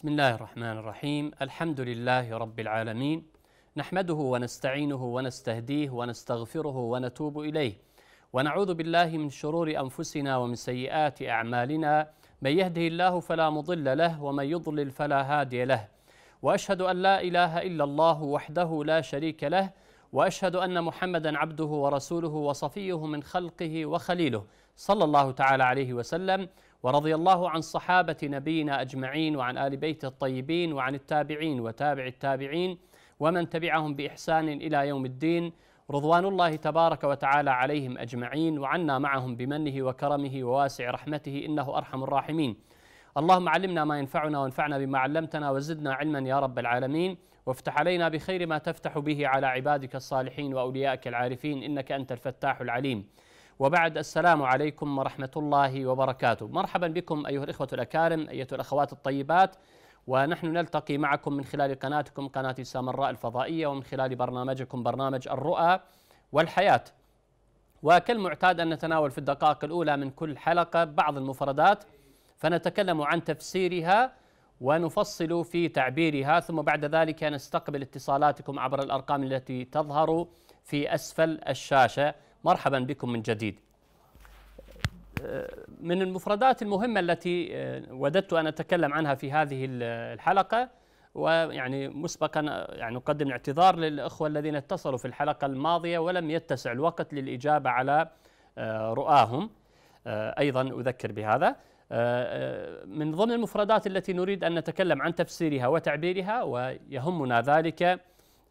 بسم الله الرحمن الرحيم الحمد لله رب العالمين نحمده ونستعينه ونستهديه ونستغفره ونتوب اليه ونعوذ بالله من شرور انفسنا ومن سيئات اعمالنا من يهده الله فلا مضل له ومن يضلل فلا هادي له واشهد ان لا اله الا الله وحده لا شريك له واشهد ان محمدا عبده ورسوله وصفيه من خلقه وخليله صلى الله تعالى عليه وسلم ورضي الله عن صحابة نبينا أجمعين وعن آل بيته الطيبين وعن التابعين وتابع التابعين ومن تبعهم بإحسان إلى يوم الدين رضوان الله تبارك وتعالى عليهم أجمعين وعنا معهم بمنه وكرمه وواسع رحمته إنه أرحم الراحمين اللهم علمنا ما ينفعنا وانفعنا بما علمتنا وزدنا علما يا رب العالمين وافتح علينا بخير ما تفتح به على عبادك الصالحين وأوليائك العارفين إنك أنت الفتاح العليم وبعد السلام عليكم ورحمة الله وبركاته مرحبا بكم أيها الإخوة الأكارم أيتها الأخوات الطيبات ونحن نلتقي معكم من خلال قناتكم قناة سامراء الفضائية ومن خلال برنامجكم برنامج الرؤى والحياة وكالمعتاد أن نتناول في الدقائق الأولى من كل حلقة بعض المفردات فنتكلم عن تفسيرها ونفصل في تعبيرها ثم بعد ذلك نستقبل اتصالاتكم عبر الأرقام التي تظهر في أسفل الشاشة مرحبا بكم من جديد من المفردات المهمة التي وددت أن أتكلم عنها في هذه الحلقة ويعني مسبقا يعني أقدم اعتذار للأخوة الذين اتصلوا في الحلقة الماضية ولم يتسع الوقت للإجابة على آه، رؤاهم آه، أيضا أذكر بهذا آه، من ضمن المفردات التي نريد أن نتكلم عن تفسيرها وتعبيرها ويهمنا ذلك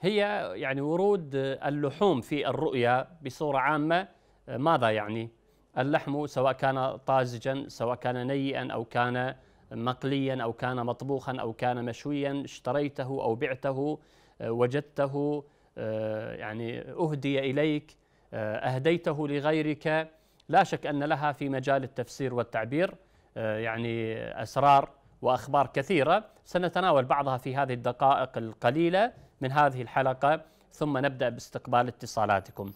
هي يعني ورود اللحوم في الرؤيا بصورة عامة آه، ماذا يعني؟ اللحم سواء كان طازجا سواء كان نيئا أو كان مقليا أو كان مطبوخا أو كان مشويا اشتريته أو بعته آه، وجدته آه، يعني أهدي إليك أهديته لغيرك لا شك أن لها في مجال التفسير والتعبير يعني أسرار وأخبار كثيرة سنتناول بعضها في هذه الدقائق القليلة من هذه الحلقة ثم نبدأ باستقبال اتصالاتكم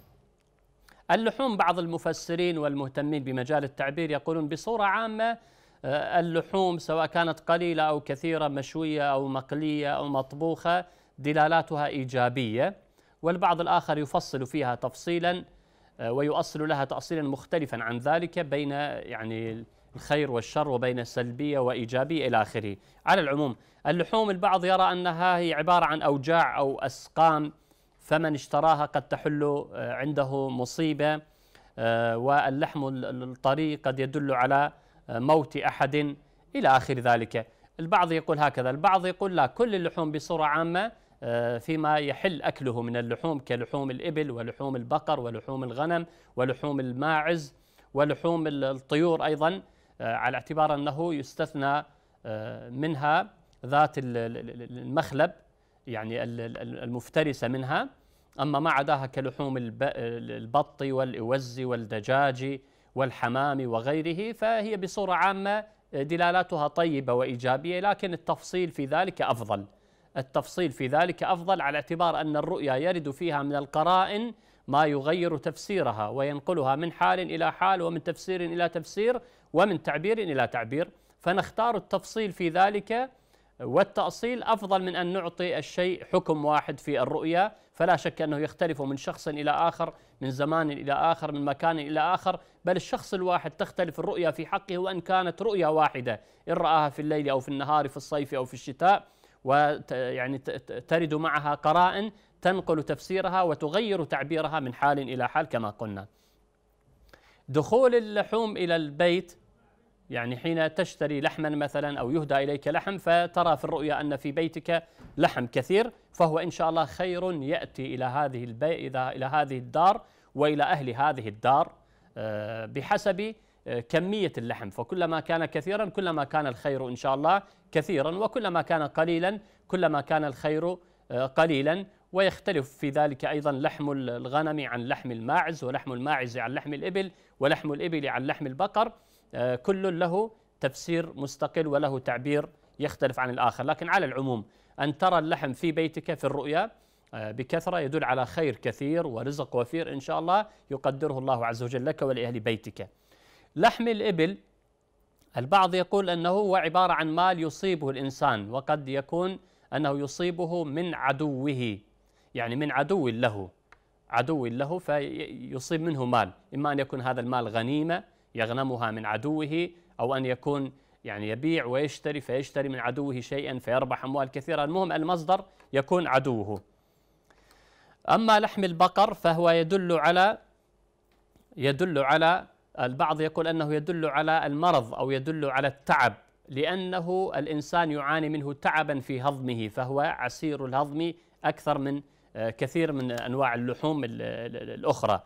اللحوم بعض المفسرين والمهتمين بمجال التعبير يقولون بصورة عامة آه، اللحوم سواء كانت قليلة أو كثيرة مشوية أو مقلية أو مطبوخة دلالاتها إيجابية والبعض الآخر يفصل فيها تفصيلا آه، ويؤصل لها تأصيلا مختلفا عن ذلك بين يعني الخير والشر وبين السلبية وإيجابية إلى آخره على العموم اللحوم البعض يرى أنها هي عبارة عن أوجاع أو أسقام فمن اشتراها قد تحل آه، عنده مصيبة آه، واللحم الطري قد يدل على آه، موت أحد إلى آخر ذلك البعض يقول هكذا البعض يقول لا كل اللحوم بصورة عامة فيما يحل أكله من اللحوم كلحوم الإبل ولحوم البقر ولحوم الغنم ولحوم الماعز ولحوم الطيور أيضا آه، على اعتبار أنه يستثنى آه، منها ذات المخلب يعني المفترسة منها أما ما عداها كلحوم البط والإوز والدجاج والحمام وغيره فهي بصورة عامة دلالاتها طيبة وإيجابية لكن التفصيل في ذلك أفضل التفصيل في ذلك أفضل على اعتبار أن الرؤيا يرد فيها من القرائن ما يغير تفسيرها وينقلها من حال إلى حال ومن تفسير إلى تفسير ومن تعبير إلى تعبير فنختار التفصيل في ذلك والتأصيل أفضل من أن نعطي الشيء حكم واحد في الرؤيا فلا شك أنه يختلف من شخص إلى آخر من زمان إلى آخر من مكان إلى آخر بل الشخص الواحد تختلف الرؤيا في حقه وإن كانت رؤيا واحدة إن رآها في الليل أو في النهار في الصيف أو في الشتاء ويعني ترد معها قرائن تنقل تفسيرها وتغير تعبيرها من حال إلى حال كما قلنا دخول اللحوم إلى البيت يعني حين تشتري لحما مثلا أو يهدى إليك لحم فترى في الرؤيا أن في بيتك لحم كثير فهو إن شاء الله خير يأتي إلى هذه البي... إلى هذه الدار وإلى أهل هذه الدار آه، بحسب آه، كمية اللحم فكلما كان كثيرا كلما كان الخير إن شاء الله كثيرا وكلما كان قليلا كلما كان الخير آه، قليلا ويختلف في ذلك أيضا لحم الغنم عن لحم الماعز ولحم الماعز عن لحم الإبل ولحم الإبل عن لحم البقر آه، كل له تفسير مستقل وله تعبير يختلف عن الآخر لكن على العموم أن ترى اللحم في بيتك في الرؤيا آه، بكثرة يدل على خير كثير ورزق وفير إن شاء الله يقدره الله عز وجل لك ولأهل بيتك لحم الإبل البعض يقول أنه هو عبارة عن مال يصيبه الإنسان وقد يكون أنه يصيبه من عدوه يعني من عدو له عدو له فيصيب منه مال إما أن يكون هذا المال غنيمة يغنمها من عدوه أو أن يكون يعني يبيع ويشتري فيشتري من عدوه شيئا فيربح أموال كثيرة المهم المصدر يكون عدوه أما لحم البقر فهو يدل على يدل على البعض يقول أنه يدل على المرض أو يدل على التعب لأنه الإنسان يعاني منه تعبا في هضمه فهو عسير الهضم أكثر من آه، كثير من أنواع اللحوم الأخرى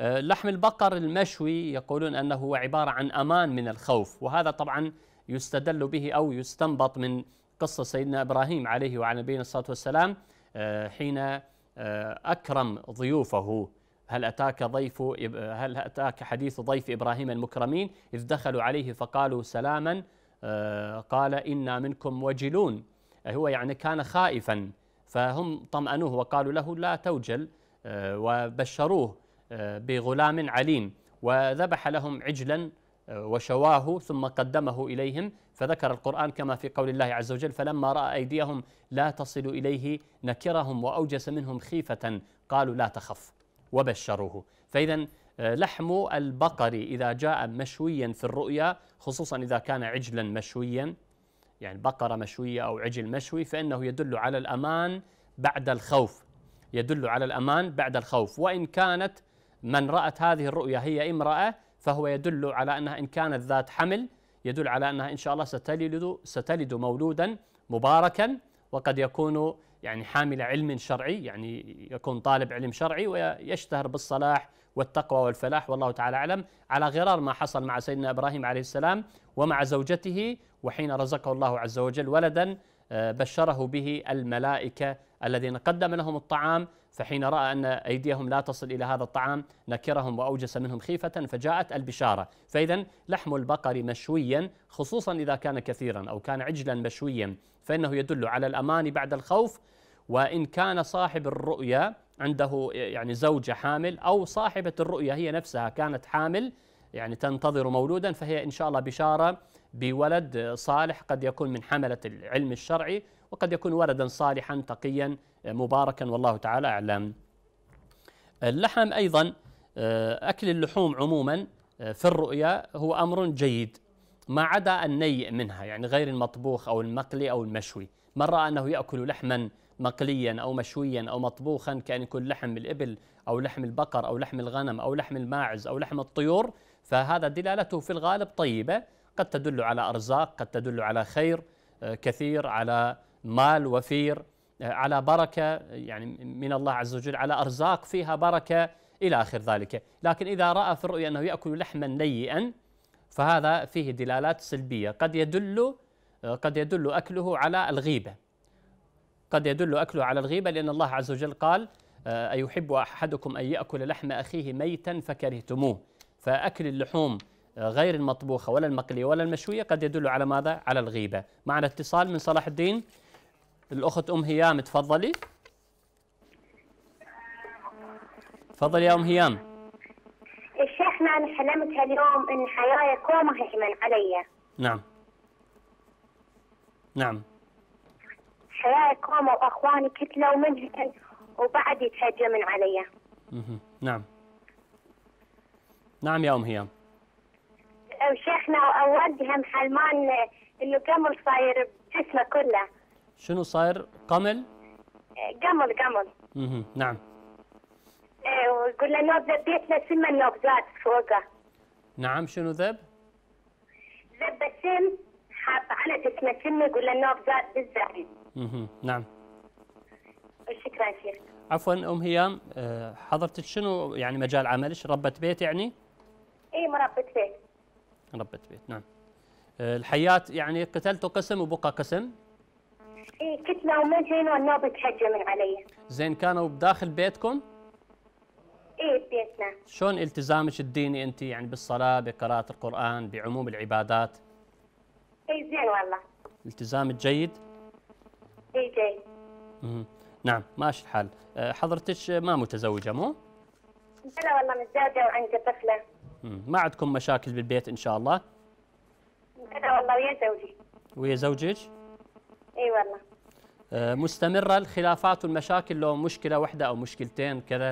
آه، لحم البقر المشوي يقولون أنه هو عبارة عن أمان من الخوف وهذا طبعا يستدل به أو يستنبط من قصة سيدنا إبراهيم عليه وعلى نبينا الصلاة والسلام آه، حين آه، أكرم ضيوفه هل أتاك ضيف هل أتاك حديث ضيف إبراهيم المكرمين إذ دخلوا عليه فقالوا سلاما قال إنا منكم وجلون هو يعني كان خائفا فهم طمأنوه وقالوا له لا توجل وبشروه بغلام عليم وذبح لهم عجلا آه، وشواه ثم قدمه إليهم فذكر القرآن كما في قول الله عز وجل فلما رأى أيديهم لا تصل إليه نكرهم وأوجس منهم خيفة قالوا لا تخف وبشروه فإذا آه، لحم البقر إذا جاء مشويا في الرؤيا خصوصا إذا كان عجلا مشويا يعني بقرة مشوية أو عجل مشوي فإنه يدل على الأمان بعد الخوف يدل على الأمان بعد الخوف وإن كانت من رأت هذه الرؤيا هي امرأة فهو يدل على أنها إن كانت ذات حمل يدل على أنها إن شاء الله ستلد ستلد مولودا مباركا وقد يكون يعني حامل علم شرعي يعني يكون طالب علم شرعي ويشتهر بالصلاح والتقوى والفلاح والله تعالى أعلم على غرار ما حصل مع سيدنا إبراهيم عليه السلام ومع زوجته وحين رزقه الله عز وجل ولدا آه، بشره به الملائكة الذين قدم لهم الطعام فحين رأى أن أيديهم لا تصل إلى هذا الطعام نكرهم وأوجس منهم خيفة فجاءت البشارة فإذا لحم البقر مشويا خصوصا إذا كان كثيرا أو كان عجلا مشويا فإنه يدل على الأمان بعد الخوف وإن كان صاحب الرؤيا عنده يعني زوجة حامل أو صاحبة الرؤيا هي نفسها كانت حامل يعني تنتظر مولودا فهي إن شاء الله بشارة بولد صالح قد يكون من حملة العلم الشرعي وقد يكون ولدا صالحا تقيا مباركا والله تعالى أعلم اللحم أيضا آه، أكل اللحوم عموما آه، في الرؤيا هو أمر جيد ما عدا النيء منها يعني غير المطبوخ أو المقلي أو المشوي من رأى أنه يأكل لحما مقليا أو مشويا أو مطبوخا كأن يكون لحم الإبل أو لحم البقر أو لحم الغنم أو لحم الماعز أو لحم الطيور فهذا دلالته في الغالب طيبة قد تدل على أرزاق قد تدل على خير آه، كثير على مال وفير آه، على بركة يعني من الله عز وجل على أرزاق فيها بركة إلى آخر ذلك لكن إذا رأى في الرؤيا أنه يأكل لحما ليئا فهذا فيه دلالات سلبية قد يدل آه، قد يدل أكله على الغيبة قد يدل أكله على الغيبة لأن الله عز وجل قال آه، أيحب أحدكم أن يأكل لحم أخيه ميتا فكرهتموه فأكل اللحوم غير المطبوخة ولا المقلية ولا المشوية قد يدل على ماذا؟ على الغيبة معنا اتصال من صلاح الدين الأخت أم هيام تفضلي تفضلي يا أم هيام الشيخنا أنا سلمتها اليوم إن حياة كوما هيمن علي نعم نعم حياة كوما وأخواني كتلوا مجلسا وبعد يتهجمن علي اها نعم نعم يا أم هيام شيخنا وأولدهم حلمان إنه قمر صاير بجسمه كله شنو صاير قمل إيه، قمل قمل اها نعم ايه وقلنا نوب ذبيتنا سم النوبزات فوقه نعم شنو ذب؟ ذب السم حاط على جسمه سم يقول النوبزات بالزهر اها نعم شكرا شيخ عفوا ام هيام إيه، حضرتك شنو يعني مجال عملك ربة بيت يعني؟ اي مربة بيت ربة بيت نعم إيه، الحيات يعني قتلتوا قسم وبقى قسم؟ اي كنت ما هنا والنوبه تهجى من علي زين كانوا بداخل بيتكم؟ اي ببيتنا شلون التزامك الديني انت يعني بالصلاه بقراءه القران بعموم العبادات؟ اي زين والله التزامك جيد؟ اي جيد مم. نعم ماشي الحال أه، حضرتك ما متزوجه مو؟ لا والله متزوجه وعندي طفله امم ما عندكم مشاكل بالبيت ان شاء الله؟ لا والله ويا زوجي ويا زوجك؟ اي والله آه، مستمرة الخلافات والمشاكل لو مشكلة واحدة أو مشكلتين كذا؟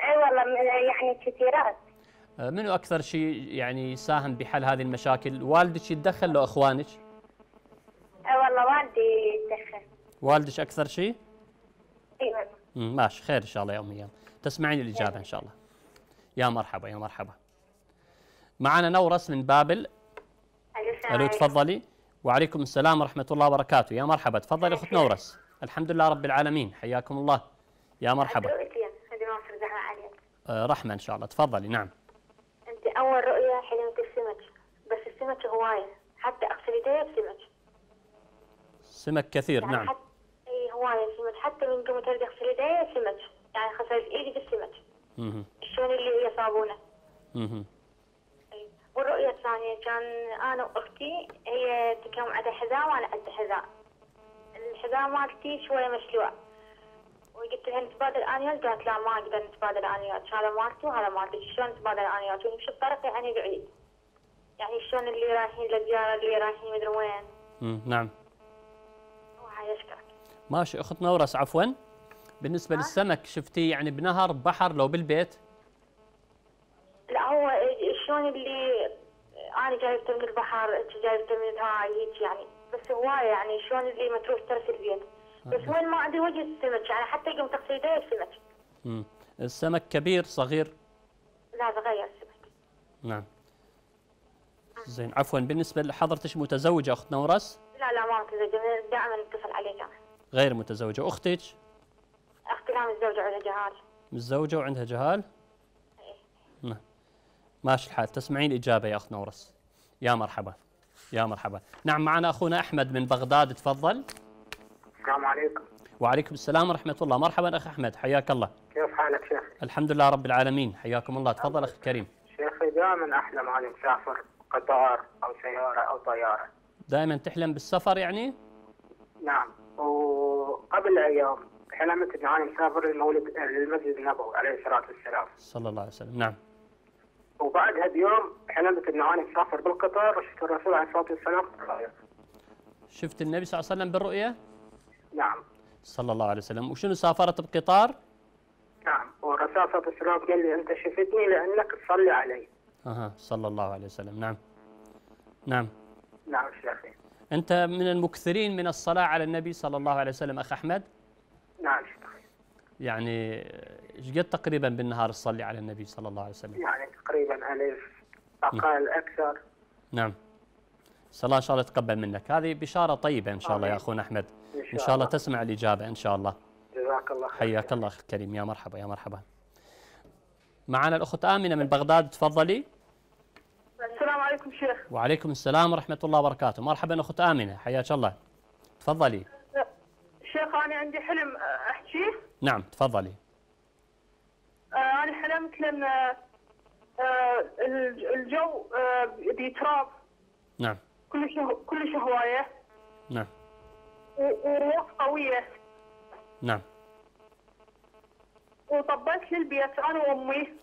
اي والله يعني كثيرات آه، منو أكثر شيء يعني ساهم بحل هذه المشاكل؟ والدك يتدخل لو إخوانك؟ اي والله والدي يتدخل والدك أكثر شيء؟ اي والله ماشي خير إن شاء الله يا امي الأيام تسمعين الإجابة إن شاء الله يا مرحبا يا مرحبا معنا نورس من بابل الو تفضلي وعليكم السلام ورحمة الله وبركاته يا مرحبا تفضلي أخت نورس الحمد لله رب العالمين حياكم الله يا مرحبا آه، رحمة إن شاء الله تفضلي نعم أنت أول رؤية حلمت السمك بس السمك هواية حتى أغسل يدي بسمك سمك كثير يعني نعم حتى أي هواية سمك حتى من قمت أغسل يدي سمك يعني خسرت إيدي بالسمك شلون اللي هي صابونة اها والرؤية الثانية كان أنا وأختي هي تكون عندها حذاء وأنا عندي حذاء الحذاء مالتي شوية مشلوع وقلت لها نتبادل انيات قالت لا ما اقدر نتبادل انيات هذا مالتي وهذا مالتي شلون نتبادل انيات ونمشي الطريق يعني بعيد يعني شلون اللي رايحين للزياره اللي رايحين مدري وين امم نعم ماشي اخت نورس عفوا بالنسبه للسمك شفتي يعني بنهر بحر لو بالبيت لا هو شلون اللي انا جايبته من البحر انت جايبته من هاي هيك يعني بس هوايه يعني شلون اللي ما تروح ترس البيت بس وين ما عندي وجه السمك يعني حتى يوم تقصيده السمك امم السمك كبير صغير؟ لا صغير السمك نعم زين عفوا بالنسبه لحضرتك متزوجه اخت نورس؟ لا لا ما متزوجه دائما اتصل عليك غير متزوجه اختك؟ اختي لا متزوجه وعندها جهال متزوجه وعندها جهال؟ ماشي الحال تسمعين الاجابه يا أخت نورس يا مرحبا يا مرحبا نعم معنا أخونا أحمد من بغداد تفضل السلام عليكم وعليكم السلام ورحمة الله مرحبا أخ أحمد حياك الله كيف حالك شيخ الحمد لله رب العالمين حياكم الله تفضل أخي الكريم شيخي دائما أحلم أني مسافر قطار أو سيارة أو طيارة دائما تحلم بالسفر يعني؟ نعم وقبل أيام حلمت أني مسافر للمولد للمسجد النبوي عليه الصلاة والسلام صلى الله عليه وسلم نعم وبعدها بيوم حلمت انه انا مسافر بالقطار وشفت الرسول عليه الصلاه والسلام بالرؤيا. شفت النبي صلى الله عليه وسلم بالرؤيا؟ نعم. صلى الله عليه وسلم، وشنو سافرت بقطار؟ نعم، والرسول عليه الصلاه والسلام قال لي انت شفتني لانك تصلي علي. اها صلى الله عليه وسلم، نعم. نعم. نعم شيخي. انت من المكثرين من الصلاه على النبي صلى الله عليه وسلم اخ احمد؟ نعم. يعني ايش قد تقريبا بالنهار تصلي على النبي صلى الله عليه وسلم؟ يعني تقريبا ألف أقل أكثر نعم الله ان شاء الله تقبل منك هذه بشاره طيبه ان شاء الله يا اخونا احمد ان شاء, إن شاء الله تسمع الاجابه ان شاء الله جزاك الله خير حياك الله اخي الكريم يا مرحبا يا مرحبا معنا الاخت امنه من بغداد تفضلي السلام عليكم شيخ وعليكم السلام ورحمه الله وبركاته مرحبا اخت امنه حياك الله تفضلي شيخ انا عندي حلم احكيه نعم تفضلي آه، أنا حلمت آه، الجو آه، بيتراب نعم كل كلش كل شهواية نعم وروح قوية نعم وطبلت للبيت أنا وأمي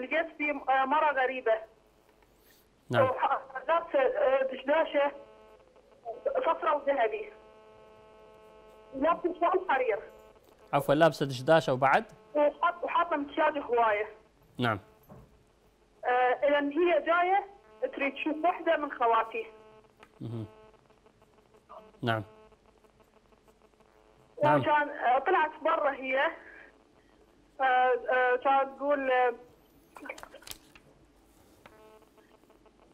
لقيت في مرة غريبة نعم حضرت دشداشة صفراء وذهبي لابس شعر حرير عفوا لابسه دشداشه وبعد وحاطه وحاطه مكياج هوايه نعم آه لان هي جايه تريد تشوف وحده من خواتي اها. نعم نعم كان آه، طلعت برا هي آه، آه، كانت تقول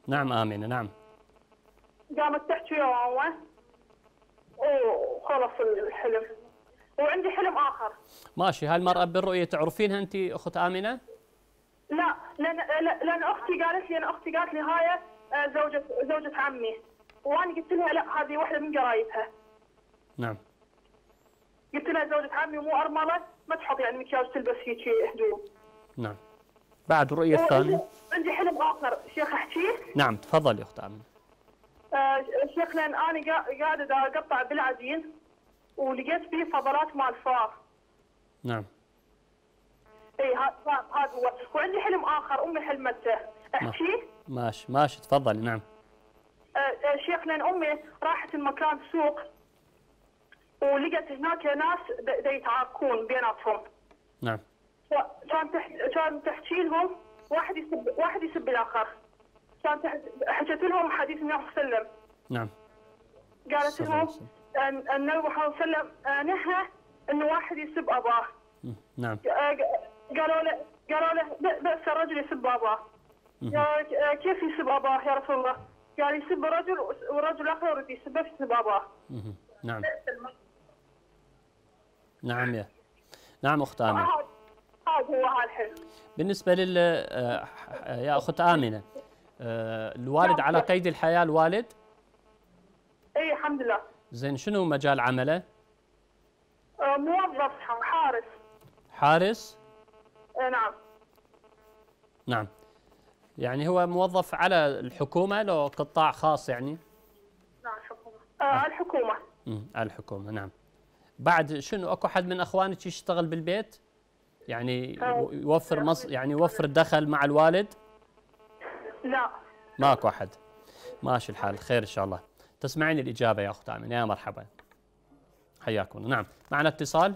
نعم آمنة نعم قامت تحكي وياه وخلص الحلم وعندي حلم آخر ماشي هاي المرأة بالرؤية تعرفينها أنت أخت آمنة؟ لا لأن, لأن أختي قالت لي أنا أختي قالت لي هاي آه، زوجة زوجة عمي وأنا قلت لها لا هذه واحدة من قرايبها نعم قلت لها زوجة عمي مو أرملة ما تحط يعني مكياج تلبس هيك هدوم نعم بعد الرؤية الثانية عندي حلم آخر شيخ أحكيه؟ نعم تفضلي أخت آمنة آه شيخ لأن أنا قاعدة أقطع بالعجين ولقيت فيه فضلات مال فار نعم اي هذا هو وعندي حلم اخر امي حلمته احكي ماشي ماشي تفضلي نعم آه, أه، شيخ لان امي راحت المكان سوق ولقت هناك ناس يتعاركون بيناتهم نعم كان تحت كان تحكي لهم واحد يسب واحد يسب الاخر كان حكيت لهم حديث النبي صلى الله عليه وسلم نعم قالت لهم النبي محمد صلى الله عليه وسلم آه، نهى انه واحد يسب اباه نعم آه، قالوا له قالوا له بأس الرجل يسب اباه آه، كيف يسب اباه يا رسول الله؟ قال يسب رجل ورجل اخر يريد يسبه يسب اباه نعم نعم يا نعم اخت امنه هذا هو الحلم بالنسبه لل يا اخت امنه الوالد نعم. على قيد الحياه الوالد؟ اي الحمد لله زين شنو مجال عمله؟ آه، موظف حارس حارس؟ إيه، نعم نعم يعني هو موظف على الحكومة لو قطاع خاص يعني؟ نعم الحكومة آه. آه. الحكومة امم الحكومة نعم بعد شنو اكو حد من اخوانك يشتغل بالبيت؟ يعني آه. يوفر مص... يعني يوفر دخل مع الوالد؟ لا ماكو احد ماشي الحال خير ان شاء الله تسمعين الإجابة يا أخت آمنة يا مرحبا حياكم نعم معنا اتصال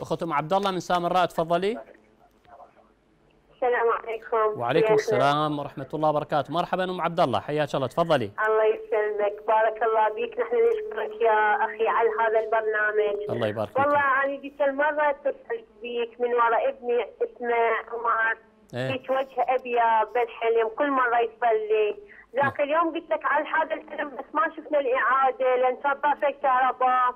أخت أم عبد الله من سامراء تفضلي السلام عليكم وعليكم السلام ورحمة الله وبركاته مرحبا أم عبد الله حياك الله تفضلي الله يسلمك بارك الله بك نحن نشكرك يا أخي على هذا البرنامج الله يبارك فيك والله أنا ذيك المرة اتصلت بيك من وراء ابني اسمه عمر هيك إيه؟ أبيض بالحلم كل مرة يتبلي ذاك اليوم قلت لك على هذا الفيلم بس ما شفنا الاعاده لان في الكهرباء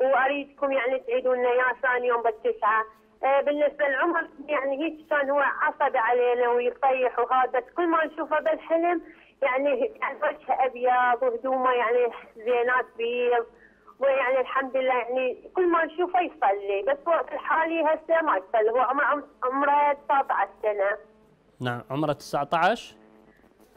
واريدكم يعني تعيدوا لنا اياه ثاني يوم بالتسعه آه، بالنسبه لعمر يعني هيك كان هو عصبي علينا ويطيح وهذا كل ما نشوفه بالحلم يعني يعني وجهه ابيض وهدومه يعني زينات بيض ويعني الحمد لله يعني كل ما نشوفه يصلي بس وقت الحالي هسه ما يصلي هو عمره عمره 19 سنه نعم عمره 19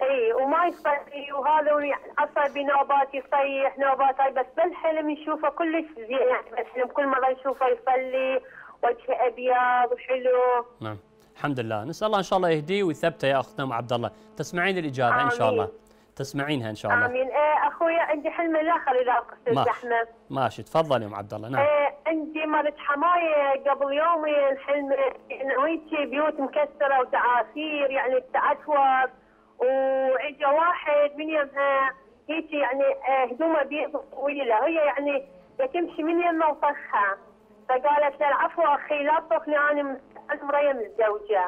اي وما يصلي إيه، وهذا عصبي نوبات يصيح نوبات هاي بس بالحلم نشوفه كلش زين يعني بالحلم كل مره نشوفه يصلي وجهه ابيض وحلو نعم الحمد لله نسال الله ان شاء الله يهديه ويثبته يا اختنا ام عبد الله تسمعين الاجابه آمين. ان شاء الله تسمعينها ان شاء الله امين إيه اخويا عندي حلم لا خلي قصدت الزحمه ماشي تفضل يا ام عبد الله نعم إيه عندي مالت حمايه قبل يومين حلم انه بيوت مكسره وتعاسير يعني التعثر واجا واحد من يمها آه، هيك يعني آه، هدومها بيقولي لها هي يعني تمشي من يمها وطخها فقالت له العفو اخي لا تطخني انا من متزوجه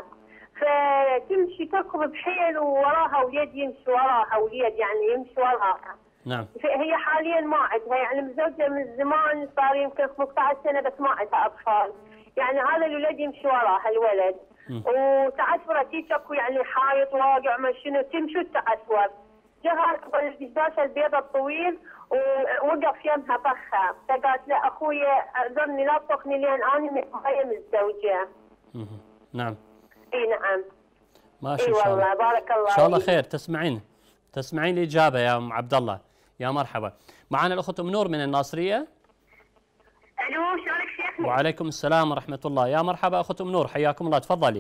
فتمشي تركض بحيل ووراها وليد يمشي وراها وليد يعني يمشي وراها نعم هي حاليا ما عندها يعني متزوجه من زمان صار يمكن 15 سنه بس ما عندها اطفال يعني هذا الولد يمشي وراها الولد وتعثرت هيك اكو يعني حائط واقع ما شنو تمشي التعثر جها الدباسه البيضة الطويل ووقف يمها طخه فقالت له اخوي اعذرني لا تطخني لان انا متغير الزوجه. نعم. اي نعم. ماشي إيه والله شاء الله. بارك الله ان شاء الله خير تسمعين تسمعين الاجابه يا ام عبد الله يا مرحبا معنا الاخت ام نور من الناصريه الو شلونك الخير وعليكم السلام ورحمة الله يا مرحبا أخت أم نور حياكم الله تفضلي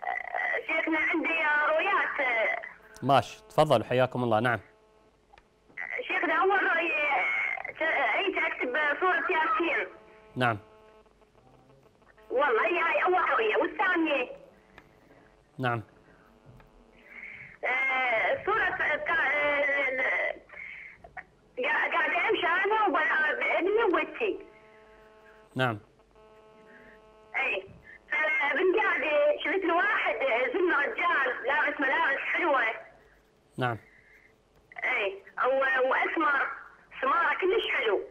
أه، شيخنا عندي رؤيات ماشي تفضل حياكم الله نعم أه، شيخنا أول رؤية أه، عيت أكتب صورة ياسين نعم والله هي هاي أول رؤية والثانية نعم صورة قاعدة أمشي أنا وابني وبنتي نعم اي فبنقعد شفت واحد زلمه رجال لابس ملابس حلوه نعم اي واسمر سماره كلش حلو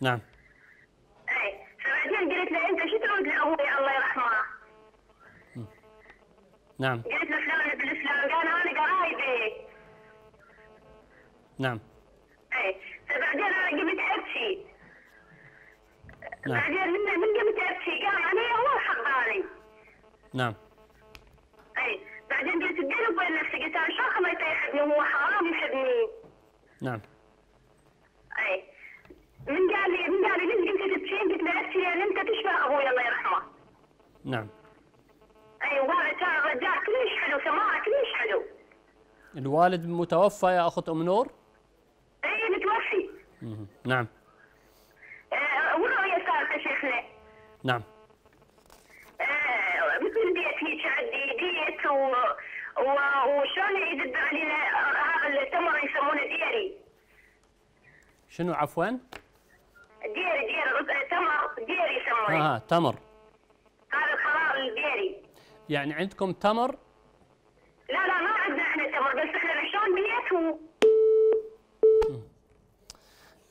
نعم اي فبعدين قلت له انت شو تريد لابوي الله يرحمه نعم قلت له فلان بن قال انا قرايبي نعم اي فبعدين انا قمت ابكي نعم بعدين من من قمت ابكي قال انا هو حقاني نعم اي بعدين قلت اديني بوين نفسي قلت انا شو ما يحبني هو حرام يحبني نعم اي من قال لي من قال لي ليش قمت تبكين قلت له ابكي يعني انت تشبه ابوي الله يرحمه نعم اي والله ترى الرجال كلش حلو سماعه كلش حلو الوالد متوفى يا اخت ام نور؟ اي متوفي نعم نعم مثل آه، بيت هيك عندي بيت و... وشلون يدب علينا هذا التمر يسمونه ديري شنو عفوا؟ ديري ديري تمر ديري يسمونه اه تمر هذا الخضار الديري يعني عندكم تمر؟ لا لا ما عندنا احنا تمر بس احنا شلون بيت و...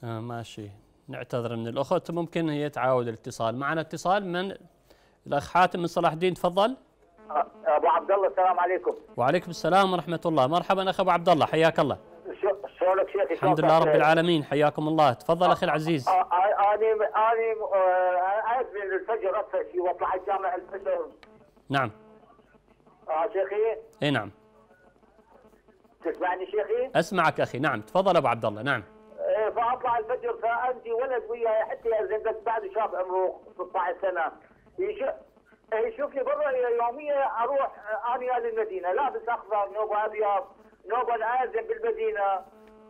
آه ماشي نعتذر من الأخت ممكن هي تعاود الاتصال معنا اتصال من الأخ حاتم من صلاح الدين تفضل أبو عبد الله السلام عليكم وعليكم السلام ورحمة الله مرحبا أخ أبو عبد الله حياك الله شلونك شيخي الحمد لله رب العالمين حياكم الله تفضل أخي العزيز أنا أنا أنا من الفجر أفشي وطلعت الجامع الفجر نعم آه شيخي اي نعم تسمعني شيخي اسمعك اخي نعم تفضل ابو عبد الله نعم اطلع الفجر فامشي ولد وياي حتى ياذن بس بعد شاب عمره 16 سنه يشوفني برا يوميا اروح انا للمدينه لابس اخضر نوبه ابيض نوبه العازم بالمدينه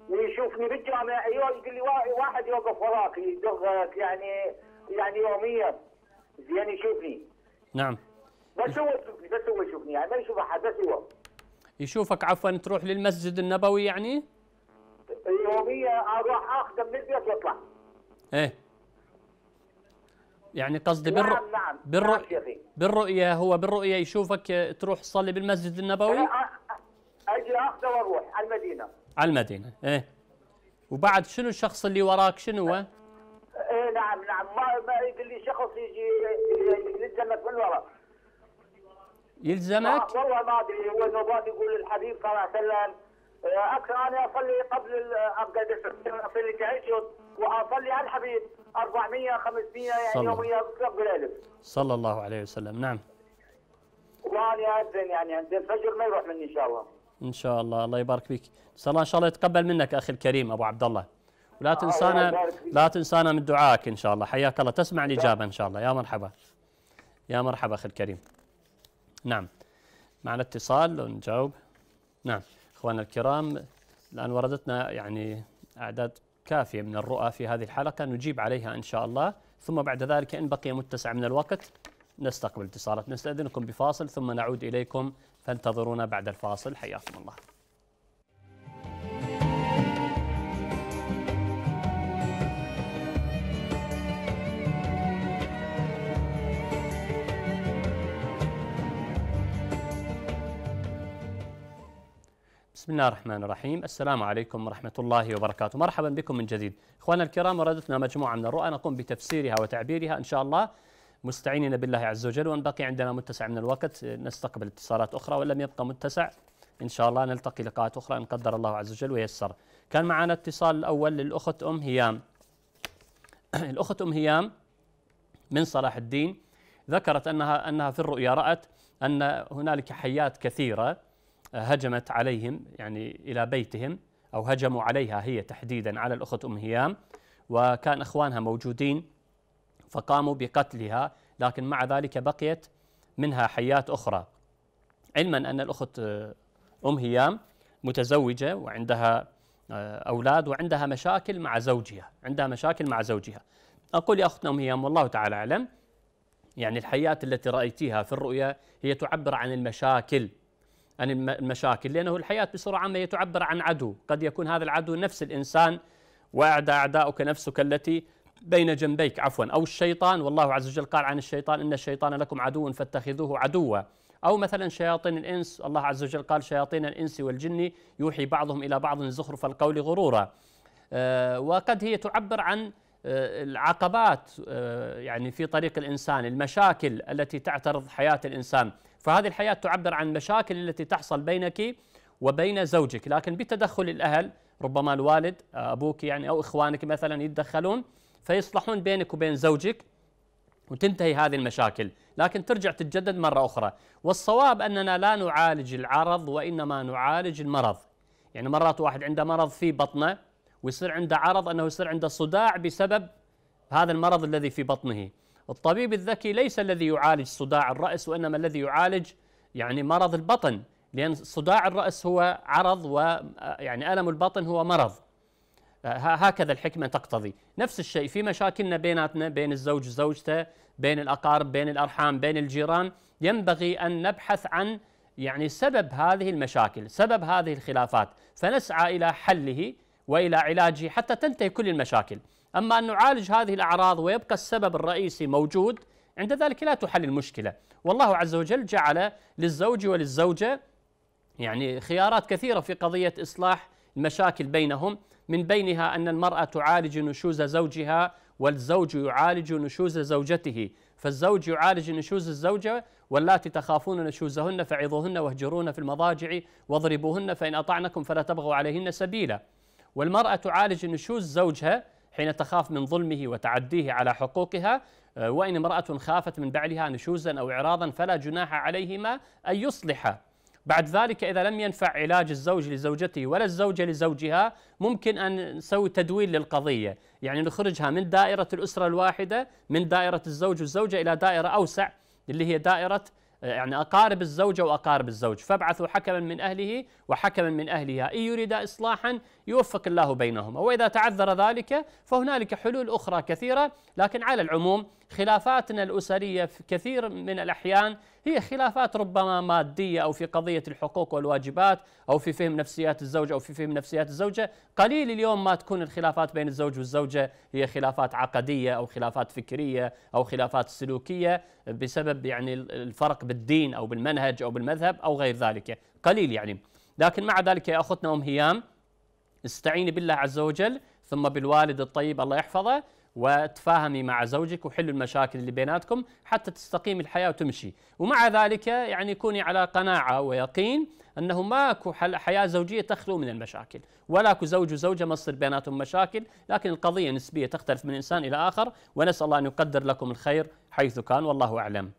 ويشوفني بالجامع أيوة، يقول لي واحد يوقف وراك يدغك يعني يعني يوميا زين يشوفني نعم بس هو يشوفني بس هو يشوفني يعني ما يشوف احد بس هو يشوفك عفوا تروح للمسجد النبوي يعني؟ يوميا اروح اخذه من البيت واطلع ايه يعني قصدي نعم، بالرؤ... نعم نعم بالر... بالرؤية هو بالرؤية يشوفك تروح تصلي بالمسجد النبوي؟ أجي أخذه وأروح على المدينة على المدينة إيه وبعد شنو الشخص اللي وراك شنو هو؟ إيه نعم نعم ما, ما يقول لي شخص يجي يلزمك من وراء يلزمك؟ آه، والله ما أدري هو النظام يقول الحبيب صلى الله عليه وسلم اكثر انا اصلي قبل ابدا اصلي تهجد واصلي على الحبيب 400 500 يعني يوميا قبل الف صلى الله عليه وسلم نعم وانا اذن يعني عند الفجر ما يروح مني ان شاء الله ان شاء الله الله يبارك فيك نسال الله ان شاء الله يتقبل منك اخي الكريم ابو عبد الله ولا آه، تنسانا لا تنسانا من دعائك ان شاء الله حياك الله تسمع الاجابه ان شاء الله يا مرحبا يا مرحبا اخي الكريم نعم معنا اتصال ونجاوب نعم اخوانا الكرام الان وردتنا يعني اعداد كافيه من الرؤى في هذه الحلقه نجيب عليها ان شاء الله ثم بعد ذلك ان بقي متسع من الوقت نستقبل اتصالات نستاذنكم بفاصل ثم نعود اليكم فانتظرونا بعد الفاصل حياكم الله بسم الله الرحمن الرحيم السلام عليكم ورحمة الله وبركاته مرحبا بكم من جديد إخواننا الكرام وردتنا مجموعة من الرؤى نقوم بتفسيرها وتعبيرها إن شاء الله مستعينين بالله عز وجل وإن بقي عندنا متسع من الوقت نستقبل اتصالات أخرى وإن لم يبقى متسع إن شاء الله نلتقي لقاءات أخرى إن قدر الله عز وجل ويسر كان معنا اتصال الأول للأخت أم هيام الأخت أم هيام من صلاح الدين ذكرت أنها أنها في الرؤيا رأت أن هنالك حيات كثيرة هجمت عليهم يعني إلى بيتهم أو هجموا عليها هي تحديدا على الأخت أم هيام وكان إخوانها موجودين فقاموا بقتلها لكن مع ذلك بقيت منها حيات أخرى علما أن الأخت آه، أم هيام متزوجة وعندها آه، أولاد وعندها مشاكل مع زوجها عندها مشاكل مع زوجها أقول يا أختنا أم هيام والله تعالى أعلم يعني الحيات التي رأيتيها في الرؤيا هي تعبر عن المشاكل عن يعني المشاكل لأنه الحياة بصورة عامة هي تعبر عن عدو قد يكون هذا العدو نفس الإنسان وأعدى أعداؤك نفسك التي بين جنبيك عفوا أو الشيطان والله عز وجل قال عن الشيطان إن الشيطان لكم عدو فاتخذوه عدوا أو مثلا شياطين الإنس الله عز وجل قال شياطين الإنس والجن يوحي بعضهم إلى بعض زخرف القول غرورا آه، وقد هي تعبر عن آه، العقبات آه، يعني في طريق الإنسان المشاكل التي تعترض حياة الإنسان فهذه الحياة تعبر عن المشاكل التي تحصل بينك وبين زوجك لكن بتدخل الأهل ربما الوالد أبوك يعني أو إخوانك مثلا يتدخلون فيصلحون بينك وبين زوجك وتنتهي هذه المشاكل لكن ترجع تتجدد مرة أخرى والصواب أننا لا نعالج العرض وإنما نعالج المرض يعني مرات واحد عنده مرض في بطنه ويصير عنده عرض أنه يصير عنده صداع بسبب هذا المرض الذي في بطنه الطبيب الذكي ليس الذي يعالج صداع الرأس وإنما الذي يعالج يعني مرض البطن لأن صداع الرأس هو عرض ويعني ألم البطن هو مرض هكذا الحكمة تقتضي نفس الشيء في مشاكلنا بيناتنا بين الزوج زوجته بين الأقارب بين الأرحام بين الجيران ينبغي أن نبحث عن يعني سبب هذه المشاكل سبب هذه الخلافات فنسعى إلى حله وإلى علاجه حتى تنتهي كل المشاكل أما أن نعالج هذه الأعراض ويبقى السبب الرئيسي موجود عند ذلك لا تحل المشكلة والله عز وجل جعل للزوج وللزوجة يعني خيارات كثيرة في قضية إصلاح المشاكل بينهم من بينها أن المرأة تعالج نشوز زوجها والزوج يعالج نشوز زوجته فالزوج يعالج نشوز الزوجة واللاتي تخافون نشوزهن فعظوهن واهجرون في المضاجع واضربوهن فإن أطعنكم فلا تبغوا عليهن سبيلا والمرأة تعالج نشوز زوجها حين تخاف من ظلمه وتعديه على حقوقها آه، وإن امرأة خافت من بعلها نشوزا أو إعراضا فلا جناح عليهما أن يصلحا بعد ذلك إذا لم ينفع علاج الزوج لزوجته ولا الزوجة لزوجها ممكن أن نسوي تدويل للقضية يعني نخرجها من دائرة الأسرة الواحدة من دائرة الزوج والزوجة إلى دائرة أوسع اللي هي دائرة يعني أقارب الزوجة وأقارب الزوج فابعثوا حكما من أهله وحكما من أهلها إن يريد إصلاحا يوفق الله بينهما وإذا تعذر ذلك فهنالك حلول أخرى كثيرة لكن على العموم خلافاتنا الأسرية في كثير من الأحيان هي خلافات ربما مادية أو في قضية الحقوق والواجبات أو في فهم نفسيات الزوج أو في فهم نفسيات الزوجة قليل اليوم ما تكون الخلافات بين الزوج والزوجة هي خلافات عقدية أو خلافات فكرية أو خلافات سلوكية بسبب يعني الفرق بالدين أو بالمنهج أو بالمذهب أو غير ذلك قليل يعني لكن مع ذلك يا أختنا أم هيام استعيني بالله عز وجل ثم بالوالد الطيب الله يحفظه وتفاهمي مع زوجك وحلوا المشاكل اللي بيناتكم حتى تستقيم الحياه وتمشي ومع ذلك يعني كوني على قناعه ويقين انه ماكو حياه زوجيه تخلو من المشاكل ولاكو زوج وزوجه ما تصير بيناتهم مشاكل لكن القضيه نسبيه تختلف من انسان الى اخر ونسال الله ان يقدر لكم الخير حيث كان والله اعلم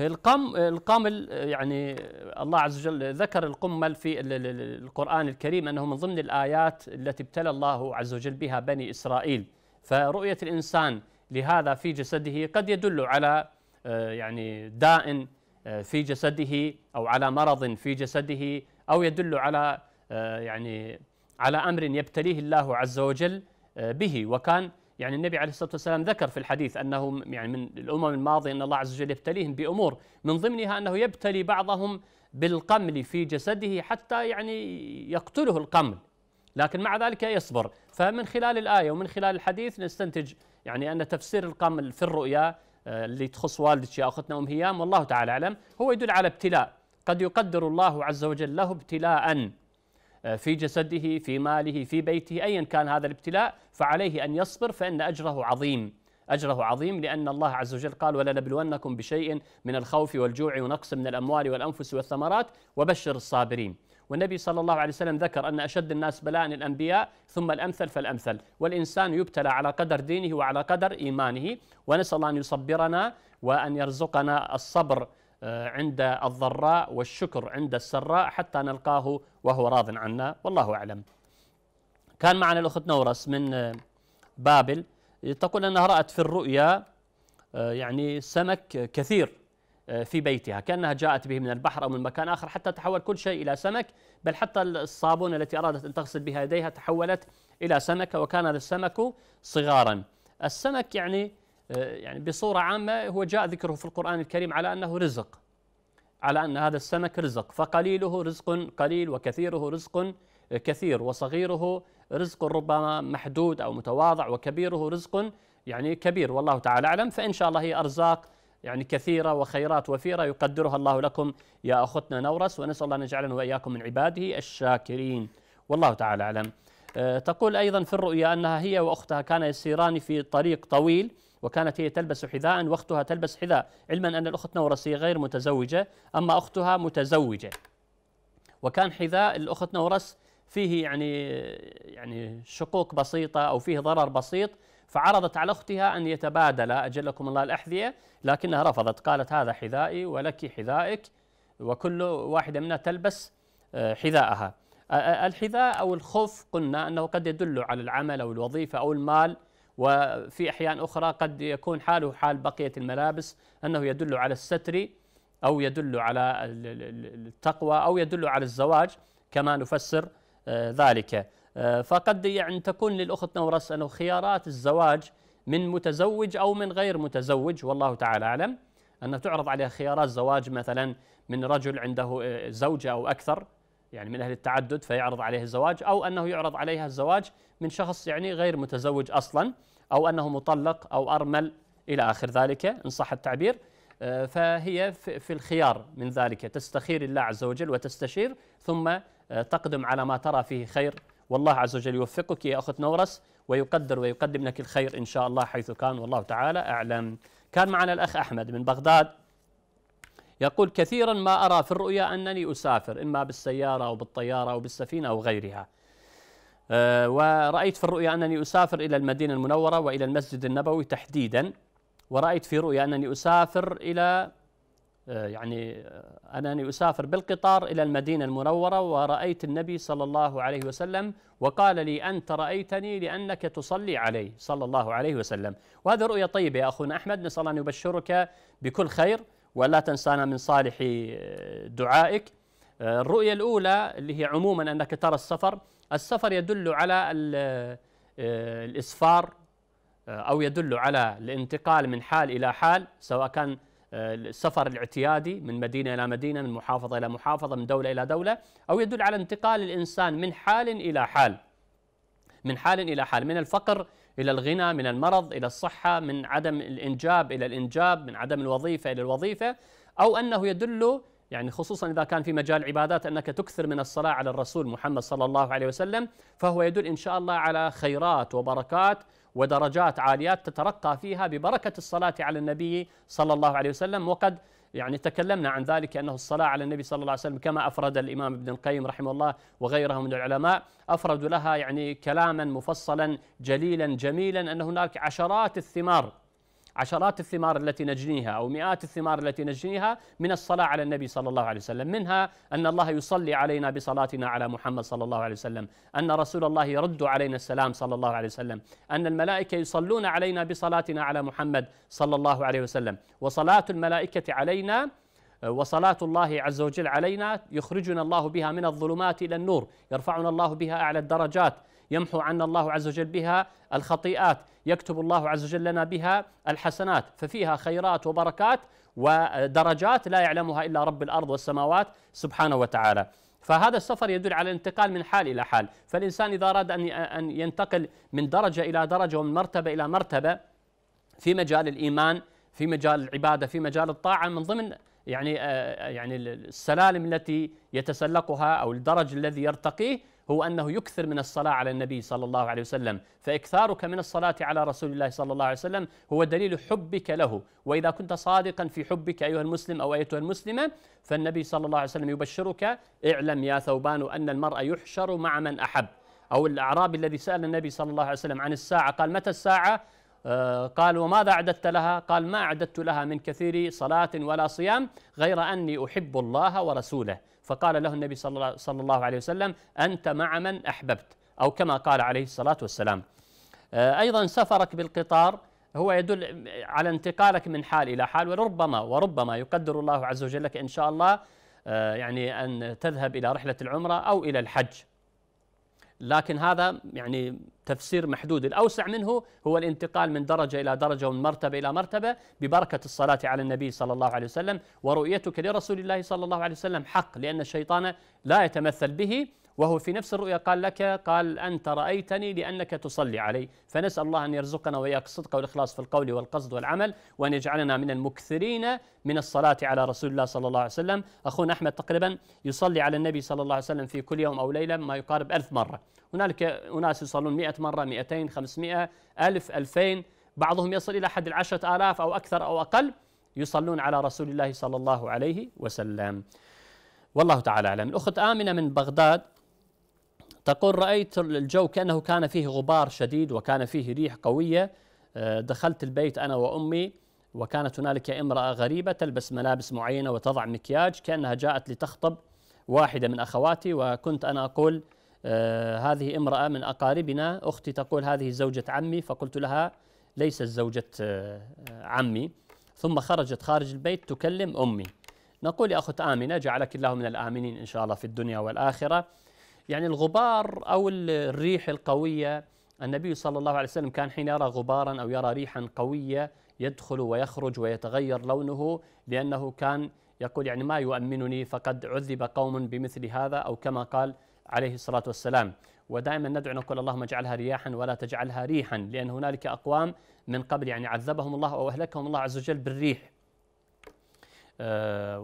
القم القمل يعني الله عز وجل ذكر القمل في القرآن الكريم أنه من ضمن الآيات التي ابتلى الله عز وجل بها بني إسرائيل فرؤية الإنسان لهذا في جسده قد يدل على آه، يعني داء آه، في جسده أو على مرض في جسده أو يدل على آه، يعني على أمر يبتليه الله عز وجل به وكان يعني النبي عليه الصلاه والسلام ذكر في الحديث انه يعني من الامم الماضيه ان الله عز وجل يبتليهم بامور من ضمنها انه يبتلي بعضهم بالقمل في جسده حتى يعني يقتله القمل لكن مع ذلك يصبر فمن خلال الآية ومن خلال الحديث نستنتج يعني أن تفسير القمل في الرؤيا آه، اللي تخص والدتك يا أختنا أم هيام والله تعالى أعلم هو يدل على ابتلاء قد يقدر الله عز وجل له ابتلاء آه، في جسده في ماله في بيته أيا كان هذا الابتلاء فعليه أن يصبر فإن أجره عظيم أجره عظيم لأن الله عز وجل قال ولنبلونكم بشيء من الخوف والجوع ونقص من الأموال والأنفس والثمرات وبشر الصابرين والنبي صلى الله عليه وسلم ذكر أن أشد الناس بلاء الأنبياء ثم الأمثل فالأمثل والإنسان يبتلى على قدر دينه وعلى قدر إيمانه ونسأل الله أن يصبرنا وأن يرزقنا الصبر آه، عند الضراء والشكر عند السراء حتى نلقاه وهو راض عنا والله أعلم كان معنا الأخت نورس من آه، بابل تقول أنها رأت في الرؤيا آه، يعني سمك كثير آه، في بيتها كأنها جاءت به من البحر أو من مكان آخر حتى تحول كل شيء إلى سمك بل حتى الصابون التي أرادت أن تغسل بها يديها تحولت إلى سمكة وكان هذا السمك صغارا السمك يعني آه، يعني بصورة عامة هو جاء ذكره في القرآن الكريم على أنه رزق على أن هذا السمك رزق فقليله رزق قليل وكثيره رزق كثير وصغيره رزق ربما محدود أو متواضع وكبيره رزق يعني كبير والله تعالى أعلم فإن شاء الله هي أرزاق يعني كثيرة وخيرات وفيرة يقدرها الله لكم يا أخوتنا نورس ونسأل الله أن يجعلنا وإياكم من عباده الشاكرين والله تعالى أعلم آه، تقول أيضا في الرؤيا أنها هي وأختها كان يسيران في طريق طويل وكانت هي تلبس حذاء واختها تلبس حذاء علما ان الاخت نورس هي غير متزوجه اما اختها متزوجه وكان حذاء الاخت نورس فيه يعني يعني شقوق بسيطة أو فيه ضرر بسيط فعرضت على أختها أن يتبادل أجلكم الله الأحذية لكنها رفضت قالت هذا حذائي ولك حذائك وكل واحدة منها تلبس آه، حذاءها الحذاء أو الخف قلنا أنه قد يدل على العمل أو الوظيفة أو المال وفي أحيان أخرى قد يكون حاله حال بقية الملابس أنه يدل على الستر أو يدل على التقوى أو يدل على الزواج كما نفسر ذلك آه، فقد يعني تكون للأخت نورس أنه خيارات الزواج من متزوج أو من غير متزوج والله تعالى أعلم أنه تعرض عليها خيارات زواج مثلا من رجل عنده آه، زوجة أو أكثر يعني من أهل التعدد فيعرض عليه الزواج أو أنه يعرض عليها الزواج من شخص يعني غير متزوج أصلا أو أنه مطلق أو أرمل إلى آخر ذلك إن صح التعبير آه، فهي في الخيار من ذلك تستخير الله عز وجل وتستشير ثم تقدم على ما ترى فيه خير والله عز وجل يوفقك يا أخت نورس ويقدر ويقدم لك الخير إن شاء الله حيث كان والله تعالى أعلم كان معنا الأخ أحمد من بغداد يقول كثيرا ما أرى في الرؤيا أنني أسافر إما بالسيارة أو بالطيارة أو بالسفينة أو غيرها أه ورأيت في الرؤيا أنني أسافر إلى المدينة المنورة وإلى المسجد النبوي تحديدا ورأيت في رؤيا أنني أسافر إلى آه، يعني آه، أنني أسافر بالقطار إلى المدينة المنورة ورأيت النبي صلى الله عليه وسلم وقال لي أنت رأيتني لأنك تصلي علي صلى الله عليه وسلم وهذه رؤية طيبة يا أخونا أحمد نسأل أن يبشرك بكل خير ولا تنسانا من صالح آه، دعائك الرؤية الأولى اللي هي عموما أنك ترى السفر السفر يدل على الإسفار أو يدل على الانتقال من حال إلى حال سواء كان السفر الاعتيادي من مدينة إلى مدينة من محافظة إلى محافظة من دولة إلى دولة أو يدل على انتقال الإنسان من حال إلى حال من حال إلى حال من الفقر إلى الغنى من المرض إلى الصحة من عدم الإنجاب إلى الإنجاب من عدم الوظيفة إلى الوظيفة أو أنه يدل يعني خصوصا إذا كان في مجال عبادات أنك تكثر من الصلاة على الرسول محمد صلى الله عليه وسلم فهو يدل إن شاء الله على خيرات وبركات ودرجات عاليات تترقى فيها ببركة الصلاة على النبي صلى الله عليه وسلم وقد يعني تكلمنا عن ذلك أنه الصلاة على النبي صلى الله عليه وسلم كما أفرد الإمام ابن القيم رحمه الله وغيره من العلماء أفردوا لها يعني كلاما مفصلا جليلا جميلا أن هناك عشرات الثمار عشرات الثمار التي نجنيها او مئات الثمار التي نجنيها من الصلاه على النبي صلى الله عليه وسلم، منها ان الله يصلي علينا بصلاتنا على محمد صلى الله عليه وسلم، ان رسول الله يرد علينا السلام صلى الله عليه وسلم، ان الملائكه يصلون علينا بصلاتنا على محمد صلى الله عليه وسلم، وصلاه الملائكه علينا وصلاة الله عز وجل علينا يخرجنا الله بها من الظلمات إلى النور، يرفعنا الله بها أعلى الدرجات، يمحو عنا الله عز وجل بها الخطيئات يكتب الله عز وجل لنا بها الحسنات ففيها خيرات وبركات ودرجات لا يعلمها إلا رب الأرض والسماوات سبحانه وتعالى فهذا السفر يدل على الانتقال من حال إلى حال فالإنسان إذا أراد أن ينتقل من درجة إلى درجة ومن مرتبة إلى مرتبة في مجال الإيمان في مجال العبادة في مجال الطاعة من ضمن يعني آه، يعني السلالم التي يتسلقها او الدرج الذي يرتقيه هو أنه يكثر من الصلاة على النبي صلى الله عليه وسلم فإكثارك من الصلاة على رسول الله صلى الله عليه وسلم هو دليل حبك له وإذا كنت صادقا في حبك أيها المسلم أو أيتها المسلمة فالنبي صلى الله عليه وسلم يبشرك اعلم يا ثوبان أن المرء يحشر مع من أحب أو الأعرابي الذي سأل النبي صلى الله عليه وسلم عن الساعة قال متى الساعة آه، قال وماذا أعددت لها قال ما أعددت لها من كثير صلاة ولا صيام غير أني أحب الله ورسوله فقال له النبي صلى الله عليه وسلم أنت مع من أحببت أو كما قال عليه الصلاة والسلام آه، أيضا سفرك بالقطار هو يدل على انتقالك من حال إلى حال وربما وربما يقدر الله عز وجل لك إن شاء الله آه، يعني أن تذهب إلى رحلة العمرة أو إلى الحج لكن هذا يعني تفسير محدود الأوسع منه هو الانتقال من درجة إلى درجة ومن مرتبة إلى مرتبة ببركة الصلاة على النبي صلى الله عليه وسلم ورؤيتك لرسول الله صلى الله عليه وسلم حق لأن الشيطان لا يتمثل به وهو في نفس الرؤيا قال لك قال أنت رأيتني لأنك تصلي علي فنسأل الله أن يرزقنا وإياك الصدق والإخلاص في القول والقصد والعمل وأن يجعلنا من المكثرين من الصلاة على رسول الله صلى الله عليه وسلم أخونا أحمد تقريبا يصلي على النبي صلى الله عليه وسلم في كل يوم أو ليلة ما يقارب ألف مرة هنالك أناس يصلون 100 مرة 200 500 ألف 2000 بعضهم يصل إلى حد العشرة آلاف أو أكثر أو أقل يصلون على رسول الله صلى الله عليه وسلم والله تعالى أعلم الأخت آمنة من بغداد تقول رأيت الجو كأنه كان فيه غبار شديد وكان فيه ريح قوية آه، دخلت البيت أنا وأمي وكانت هنالك امرأة غريبة تلبس ملابس معينة وتضع مكياج كأنها جاءت لتخطب واحدة من أخواتي وكنت أنا أقول آه، هذه امرأة من أقاربنا أختي تقول هذه زوجة عمي فقلت لها ليست زوجة آه، آه، عمي ثم خرجت خارج البيت تكلم أمي نقول يا أخت آمنة جعلك الله من الآمنين إن شاء الله في الدنيا والآخرة يعني الغبار أو الريح القوية النبي صلى الله عليه وسلم كان حين يرى غبارا أو يرى ريحا قوية يدخل ويخرج ويتغير لونه لأنه كان يقول يعني ما يؤمنني فقد عذب قوم بمثل هذا أو كما قال عليه الصلاة والسلام ودائما ندعو نقول اللهم اجعلها رياحا ولا تجعلها ريحا لأن هنالك أقوام من قبل يعني عذبهم الله أو أهلكهم الله عز وجل بالريح آه،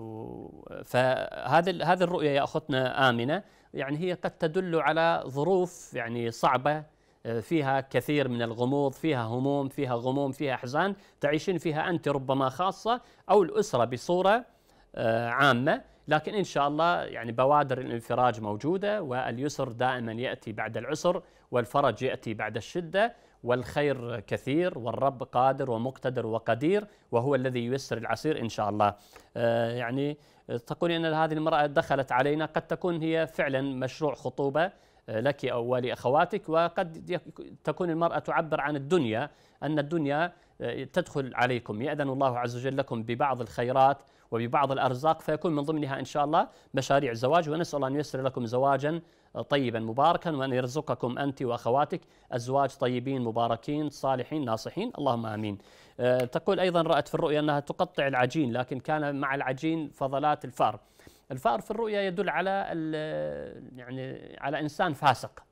فهذه هذه الرؤية يا أخوتنا آمنة يعني هي قد تدل على ظروف يعني صعبة آه، فيها كثير من الغموض فيها هموم فيها غموم فيها أحزان تعيشين فيها أنت ربما خاصة أو الأسرة بصورة آه، عامة لكن إن شاء الله يعني بوادر الانفراج موجودة واليسر دائما يأتي بعد العسر والفرج يأتي بعد الشدة والخير كثير والرب قادر ومقتدر وقدير وهو الذي ييسر العسير إن شاء الله آه، يعني تقولي أن هذه المرأة دخلت علينا قد تكون هي فعلا مشروع خطوبة آه، لك أو ولأخواتك وقد تكون المرأة تعبر عن الدنيا أن الدنيا تدخل عليكم يأذن الله عز وجل لكم ببعض الخيرات وببعض الأرزاق فيكون من ضمنها إن شاء الله مشاريع الزواج ونسأل الله أن ييسر لكم زواجا طيبا مباركا وأن يرزقكم أنت وأخواتك أزواج طيبين مباركين صالحين ناصحين اللهم آمين آه، تقول أيضا رأت في الرؤيا أنها تقطع العجين لكن كان مع العجين فضلات الفار الفار في الرؤيا يدل على يعني على إنسان فاسق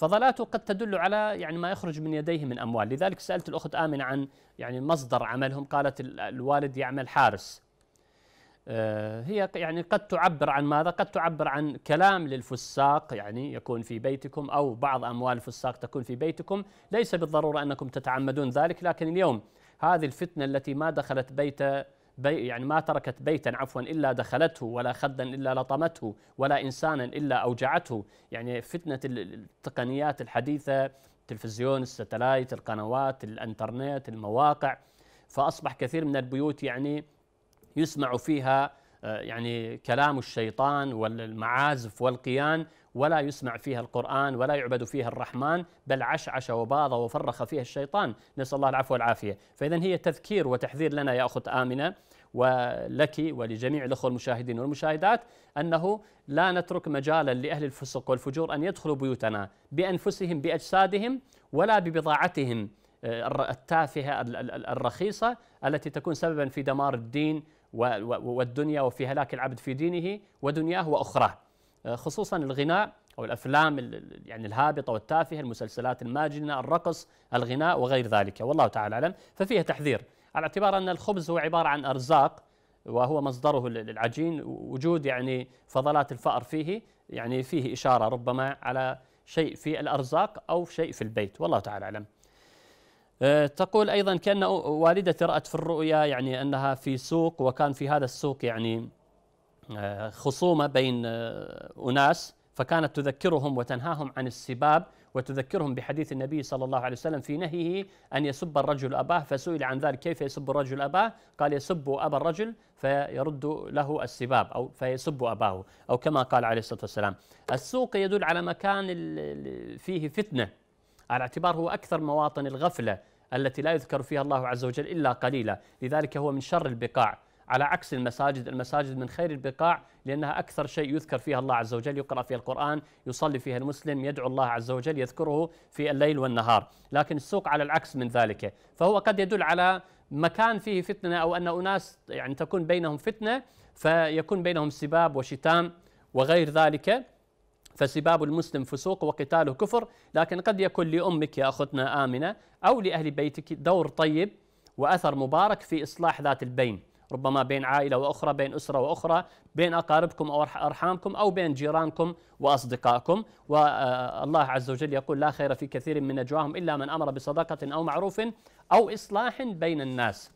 فضلاته قد تدل على يعني ما يخرج من يديه من اموال، لذلك سالت الاخت امنه عن يعني مصدر عملهم قالت الوالد يعمل حارس. آه، هي يعني قد تعبر عن ماذا؟ قد تعبر عن كلام للفساق يعني يكون في بيتكم او بعض اموال الفساق تكون في بيتكم، ليس بالضروره انكم تتعمدون ذلك لكن اليوم هذه الفتنه التي ما دخلت بيت بي يعني ما تركت بيتا عفوا إلا دخلته ولا خدا إلا لطمته ولا إنسانا إلا أوجعته يعني فتنة التقنيات الحديثة التلفزيون الستلايت القنوات الانترنت المواقع فأصبح كثير من البيوت يعني يسمع فيها آه، يعني كلام الشيطان والمعازف والقيان ولا يسمع فيها القرآن ولا يعبد فيها الرحمن بل عشعش وباض وفرخ فيها الشيطان نسأل الله العفو والعافية فإذا هي تذكير وتحذير لنا يا أخت آمنة ولك ولجميع الأخوة المشاهدين والمشاهدات أنه لا نترك مجالا لأهل الفسق والفجور أن يدخلوا بيوتنا بأنفسهم بأجسادهم ولا ببضاعتهم آه، التافهة الرخيصة التي تكون سببا في دمار الدين والدنيا وفي هلاك العبد في دينه ودنياه واخراه خصوصا الغناء او الافلام يعني الهابطه والتافهه المسلسلات الماجنه الرقص الغناء وغير ذلك والله تعالى اعلم ففيها تحذير على اعتبار ان الخبز هو عباره عن ارزاق وهو مصدره العجين وجود يعني فضلات الفأر فيه يعني فيه إشارة ربما على شيء في الأرزاق أو شيء في البيت والله تعالى أعلم أه، تقول أيضا كأن والدتي رأت في الرؤيا يعني أنها في سوق وكان في هذا السوق يعني أه، خصومة بين أه، أناس فكانت تذكرهم وتنهاهم عن السباب وتذكرهم بحديث النبي صلى الله عليه وسلم في نهيه أن يسب الرجل أباه فسئل عن ذلك كيف يسب الرجل أباه قال يسب أبا الرجل فيرد له السباب أو فيسب أباه أو كما قال عليه الصلاة والسلام السوق يدل على مكان فيه فتنة على اعتبار هو أكثر مواطن الغفلة التي لا يذكر فيها الله عز وجل إلا قليلا لذلك هو من شر البقاع على عكس المساجد المساجد من خير البقاع لأنها أكثر شيء يذكر فيها الله عز وجل يقرأ فيها القرآن يصلي فيها المسلم يدعو الله عز وجل يذكره في الليل والنهار لكن السوق على العكس من ذلك فهو قد يدل على مكان فيه فتنة أو أن أناس يعني تكون بينهم فتنة فيكون بينهم سباب وشتام وغير ذلك فسباب المسلم فسوق وقتاله كفر لكن قد يكون لأمك يا أختنا آمنة أو لأهل بيتك دور طيب وأثر مبارك في إصلاح ذات البين ربما بين عائلة وأخرى بين أسرة وأخرى بين أقاربكم أو أرحامكم أو بين جيرانكم وأصدقائكم والله آه، عز وجل يقول لا خير في كثير من نجواهم إلا من أمر بصدقة أو معروف أو إصلاح بين الناس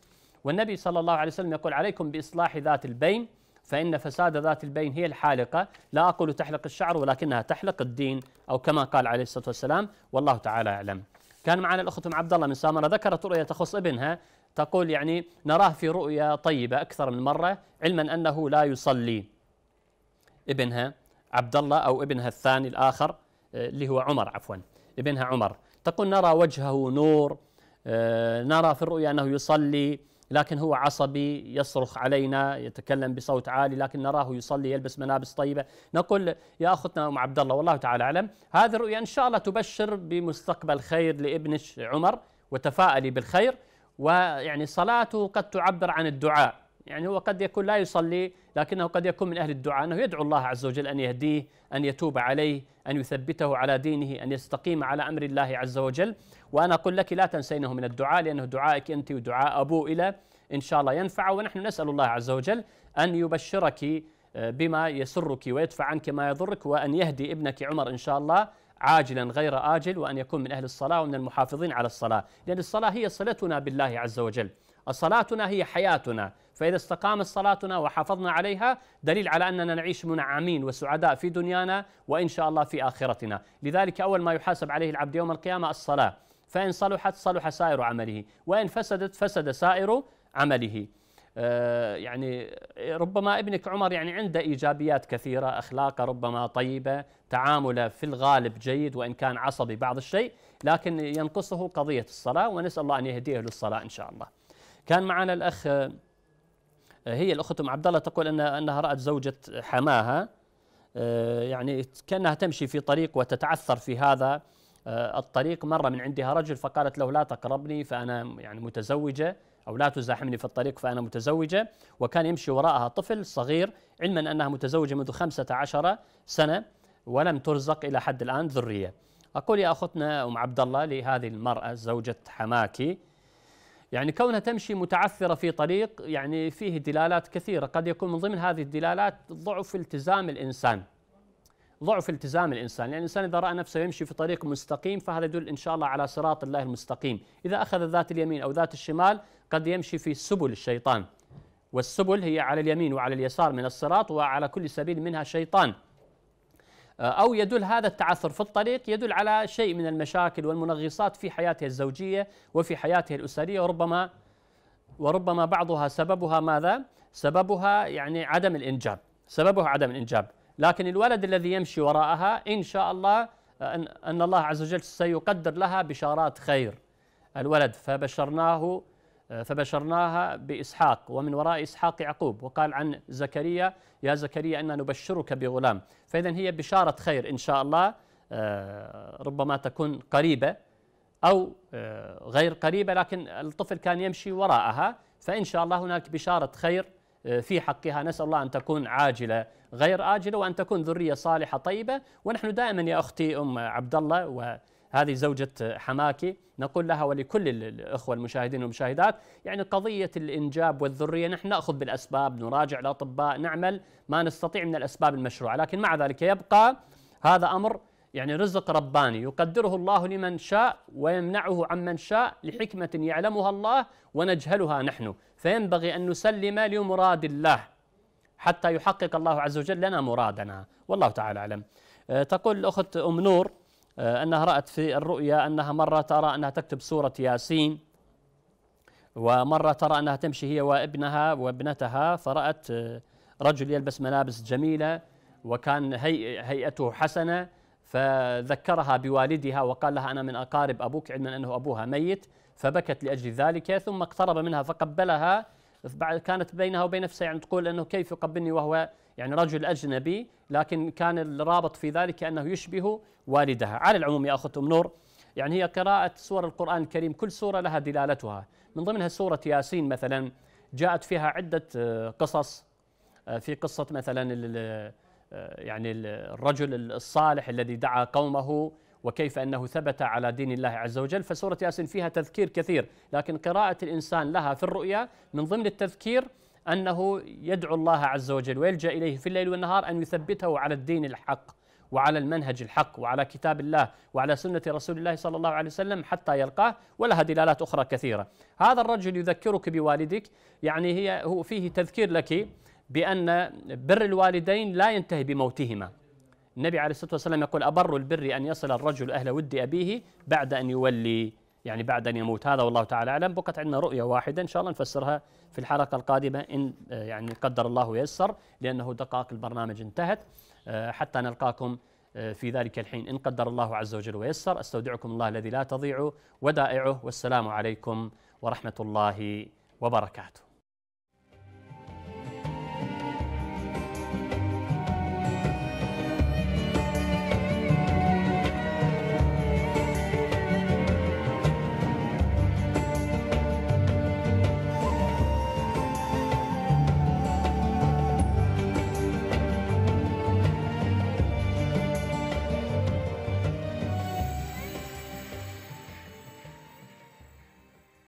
والنبي صلى الله عليه وسلم يقول عليكم بإصلاح ذات البين فإن فساد ذات البين هي الحالقة لا أقول تحلق الشعر ولكنها تحلق الدين أو كما قال عليه الصلاة والسلام والله تعالى أعلم كان معنا الأخت أم عبد الله من سامرة ذكرت رؤية تخص ابنها تقول يعني نراه في رؤيا طيبة أكثر من مرة علما أنه لا يصلي ابنها عبد الله أو ابنها الثاني الآخر آه، اللي هو عمر عفوا ابنها عمر تقول نرى وجهه نور آه، نرى في الرؤيا أنه يصلي لكن هو عصبي يصرخ علينا يتكلم بصوت عالي لكن نراه يصلي يلبس ملابس طيبة نقول يا أختنا أم عبد الله والله تعالى أعلم هذه الرؤيا إن شاء الله تبشر بمستقبل خير لابنك عمر وتفاءلي بالخير ويعني صلاته قد تعبر عن الدعاء يعني هو قد يكون لا يصلي لكنه قد يكون من أهل الدعاء أنه يدعو الله عز وجل أن يهديه أن يتوب عليه أن يثبته على دينه أن يستقيم على أمر الله عز وجل وأنا أقول لك لا تنسينه من الدعاء لأنه دعائك أنت ودعاء أبو إلى إن شاء الله ينفع ونحن نسأل الله عز وجل أن يبشرك آه، بما يسرك ويدفع عنك ما يضرك وأن يهدي ابنك عمر إن شاء الله عاجلا غير آجل وأن يكون من أهل الصلاة ومن المحافظين على الصلاة لأن الصلاة هي صلتنا بالله عز وجل صلاتنا هي حياتنا فإذا استقامت صلاتنا وحافظنا عليها دليل على أننا نعيش منعمين وسعداء في دنيانا وإن شاء الله في آخرتنا لذلك أول ما يحاسب عليه العبد يوم القيامة الصلاة فإن صلحت صلح سائر عمله وإن فسدت فسد سائر عمله آه، يعني ربما ابنك عمر يعني عنده ايجابيات كثيره، اخلاقه ربما طيبه، تعامله في الغالب جيد وان كان عصبي بعض الشيء، لكن ينقصه قضيه الصلاه ونسال الله ان يهديه للصلاه ان شاء الله. كان معنا الاخ هي الأخت أم عبد الله تقول انها أنها رأت زوجة حماها آه، يعني كأنها تمشي في طريق وتتعثر في هذا آه، الطريق مرة من عندها رجل فقالت له لا تقربني فأنا يعني متزوجة أو لا تزاحمني في الطريق فأنا متزوجة وكان يمشي وراءها طفل صغير علما أنها متزوجة منذ 15 سنة ولم ترزق إلى حد الآن ذرية أقول يا أختنا أم عبد الله لهذه المرأة زوجة حماكي يعني كونها تمشي متعثرة في طريق يعني فيه دلالات كثيرة قد يكون من ضمن هذه الدلالات ضعف التزام الإنسان ضعف التزام الإنسان يعني الإنسان إذا رأى نفسه يمشي في طريق مستقيم فهذا يدل إن شاء الله على صراط الله المستقيم إذا أخذ ذات اليمين أو ذات الشمال قد يمشي في سبل الشيطان والسبل هي على اليمين وعلى اليسار من الصراط وعلى كل سبيل منها شيطان آه، أو يدل هذا التعثر في الطريق يدل على شيء من المشاكل والمنغصات في حياته الزوجية وفي حياته الأسرية وربما وربما بعضها سببها ماذا؟ سببها يعني عدم الإنجاب سببها عدم الإنجاب لكن الولد الذي يمشي وراءها إن شاء الله آه، أن الله عز وجل سيقدر لها بشارات خير الولد فبشرناه آه، فبشرناها بإسحاق ومن وراء إسحاق يعقوب وقال عن زكريا يا زكريا إنا نبشرك بغلام فإذا هي بشارة خير إن شاء الله آه، ربما تكون قريبة أو آه، غير قريبة لكن الطفل كان يمشي وراءها فإن شاء الله هناك بشارة خير في حقها نسأل الله أن تكون عاجلة غير آجلة وأن تكون ذرية صالحة طيبة ونحن دائما يا أختي أم عبد الله و هذه زوجة حماكي نقول لها ولكل الإخوة المشاهدين والمشاهدات يعني قضية الإنجاب والذرية نحن نأخذ بالأسباب نراجع الأطباء نعمل ما نستطيع من الأسباب المشروعة لكن مع ذلك يبقى هذا أمر يعني رزق رباني يقدره الله لمن شاء ويمنعه عمن شاء لحكمة يعلمها الله ونجهلها نحن فينبغي أن نسلم لمراد الله حتى يحقق الله عز وجل لنا مرادنا والله تعالى أعلم أه، تقول الأخت أم نور آه، أنها رأت في الرؤيا أنها مرة ترى أنها تكتب سورة ياسين ومرة ترى أنها تمشي هي وابنها وابنتها فرأت آه، رجل يلبس ملابس جميلة وكان هيئته حسنة فذكرها بوالدها وقال لها أنا من أقارب أبوك علما أنه أبوها ميت فبكت لأجل ذلك ثم اقترب منها فقبلها كانت بينها وبين نفسها يعني تقول أنه كيف يقبلني وهو يعني رجل أجنبي لكن كان الرابط في ذلك أنه يشبه والدها على العموم يا أخت أم نور يعني هي قراءة سور القرآن الكريم كل سورة لها دلالتها من ضمنها سورة ياسين مثلا جاءت فيها عدة آه، قصص آه، في قصة مثلا آه، يعني الرجل الصالح الذي دعا قومه وكيف انه ثبت على دين الله عز وجل فسوره ياسين فيها تذكير كثير لكن قراءه الانسان لها في الرؤيا من ضمن التذكير أنه يدعو الله عز وجل ويلجأ إليه في الليل والنهار أن يثبته على الدين الحق وعلى المنهج الحق وعلى كتاب الله وعلى سنة رسول الله صلى الله عليه وسلم حتى يلقاه ولها دلالات أخرى كثيرة هذا الرجل يذكرك بوالدك يعني هي هو فيه تذكير لك بأن بر الوالدين لا ينتهي بموتهما النبي عليه الصلاة والسلام يقول أبر البر أن يصل الرجل أهل ود أبيه بعد أن يولي يعني بعد أن يموت هذا والله تعالى أعلم بقت عندنا رؤية واحدة إن شاء الله نفسرها في الحلقة القادمة إن آه، يعني قدر الله ويسر لأنه دقائق البرنامج انتهت آه، حتى نلقاكم آه، في ذلك الحين إن قدر الله عز وجل ويسر أستودعكم الله الذي لا تضيع ودائعه والسلام عليكم ورحمة الله وبركاته